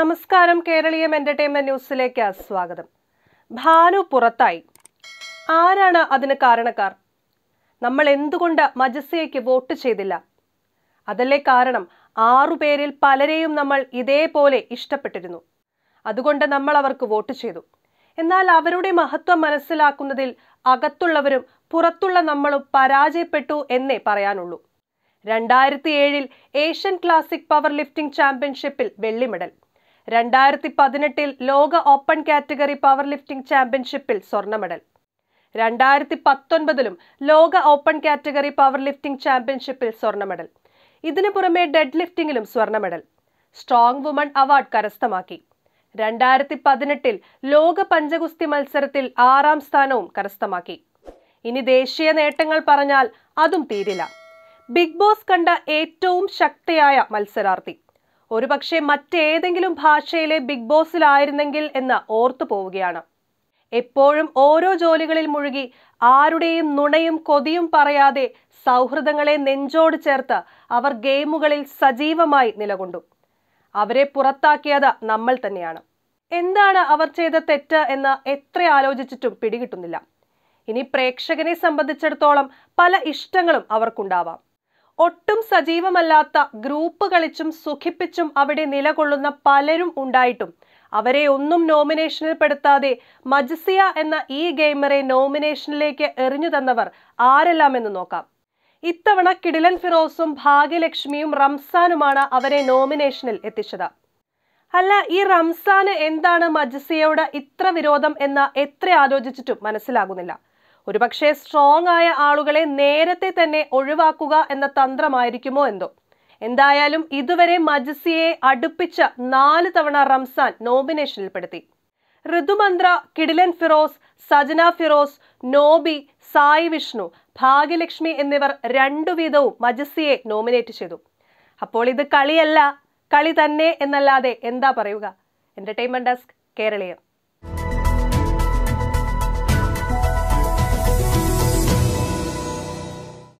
നമസ്കാരം കേരളീയം എന്റർടൈൻമെന്റ് ന്യൂസിലേക്ക് സ്വാഗതം ഭാനു പുറത്തായി ആരാണ് അതിന് കാരണക്കാർ നമ്മൾ എന്തുകൊണ്ട് മജസ്സയ്ക്ക് വോട്ട് ചെയ്തില്ല അതല്ലേ കാരണം ആറുപേരിൽ പലരെയും നമ്മൾ ഇതേപോലെ ഇഷ്ടപ്പെട്ടിരുന്നു അതുകൊണ്ട് നമ്മൾ അവർക്ക് വോട്ട് ചെയ്തു എന്നാൽ അവരുടെ മഹത്വം മനസ്സിലാക്കുന്നതിൽ അകത്തുള്ളവരും പുറത്തുള്ള നമ്മളും പരാജയപ്പെട്ടു എന്നേ പറയാനുള്ളൂ രണ്ടായിരത്തി ഏഴിൽ ഏഷ്യൻ ക്ലാസിക് പവർ ലിഫ്റ്റിംഗ് ചാമ്പ്യൻഷിപ്പിൽ വെള്ളിമെഡൽ രണ്ടായിരത്തി പതിനെട്ടിൽ ലോക ഓപ്പൺ കാറ്റഗറി പവർ ലിഫ്റ്റിംഗ് ചാമ്പ്യൻഷിപ്പിൽ സ്വർണ്ണ മെഡൽ രണ്ടായിരത്തി പത്തൊൻപതിലും ലോക ഓപ്പൺ കാറ്റഗറി പവർ ലിഫ്റ്റിംഗ് ചാമ്പ്യൻഷിപ്പിൽ സ്വർണ്ണ മെഡൽ ഇതിനു പുറമെ ഡെഡ് ലിഫ്റ്റിംഗിലും സ്വർണ്ണ മെഡൽ സ്ട്രോങ് വുമൺ അവാർഡ് കരസ്ഥമാക്കി രണ്ടായിരത്തി പതിനെട്ടിൽ ലോക പഞ്ചഗുസ്തി മത്സരത്തിൽ ആറാം സ്ഥാനവും കരസ്ഥമാക്കി ഇനി ദേശീയ നേട്ടങ്ങൾ പറഞ്ഞാൽ അതും തീരില്ല ബിഗ് ബോസ് കണ്ട ഏറ്റവും ശക്തിയായ മത്സരാർത്ഥി ഒരുപക്ഷെ മറ്റേതെങ്കിലും ഭാഷയിലെ ബിഗ് ബോസിലായിരുന്നെങ്കിൽ എന്ന് ഓർത്തു പോവുകയാണ് എപ്പോഴും ഓരോ ജോലികളിൽ മുഴുകി ആരുടെയും നുണയും കൊതിയും പറയാതെ സൗഹൃദങ്ങളെ നെഞ്ചോട് ചേർത്ത് അവർ ഗെയിമുകളിൽ സജീവമായി നിലകൊണ്ടു അവരെ പുറത്താക്കിയത് നമ്മൾ തന്നെയാണ് എന്താണ് അവർ ചെയ്ത തെറ്റ് എന്ന് എത്ര ആലോചിച്ചിട്ടും പിടികിട്ടുന്നില്ല ഇനി പ്രേക്ഷകനെ സംബന്ധിച്ചിടത്തോളം പല ഇഷ്ടങ്ങളും അവർക്കുണ്ടാവാം ഒട്ടും സജീവമല്ലാത്ത ഗ്രൂപ്പ് കളിച്ചും സുഖിപ്പിച്ചും അവിടെ നിലകൊള്ളുന്ന പലരും ഉണ്ടായിട്ടും അവരെ ഒന്നും നോമിനേഷനിൽ പെടുത്താതെ മജസിയ എന്ന ഈ ഗെയിമറെ നോമിനേഷനിലേക്ക് എറിഞ്ഞു തന്നവർ ആരെല്ലാമെന്ന് നോക്കാം ഇത്തവണ കിടിലൻ ഫിറോസും ഭാഗ്യലക്ഷ്മിയും റംസാനുമാണ് അവരെ നോമിനേഷനിൽ എത്തിച്ചത് അല്ല ഈ റംസാന് എന്താണ് മജസിയയോട് ഇത്ര വിരോധം എന്ന് എത്ര ആലോചിച്ചിട്ടും മനസ്സിലാകുന്നില്ല ഒരുപക്ഷെ സ്ട്രോങ് ആയ ആളുകളെ നേരത്തെ തന്നെ ഒഴിവാക്കുക എന്ന തന്ത്രമായിരിക്കുമോ എന്തോ എന്തായാലും ഇതുവരെ മജസിയെ അടുപ്പിച്ച നാല് തവണ റംസാൻ നോമിനേഷനിൽപ്പെടുത്തി ഋതുമന്ത്ര കിഡിലൻ ഫിറോസ് സജന ഫിറോസ് നോബി സായി വിഷ്ണു ഭാഗ്യലക്ഷ്മി എന്നിവർ രണ്ടു വീതവും മജസിയെ നോമിനേറ്റ് ചെയ്തു അപ്പോൾ ഇത് കളിയല്ല കളി തന്നെ എന്നല്ലാതെ എന്താ പറയുക എൻ്റർടൈൻമെൻറ് ഡെസ്ക് കേരളീയം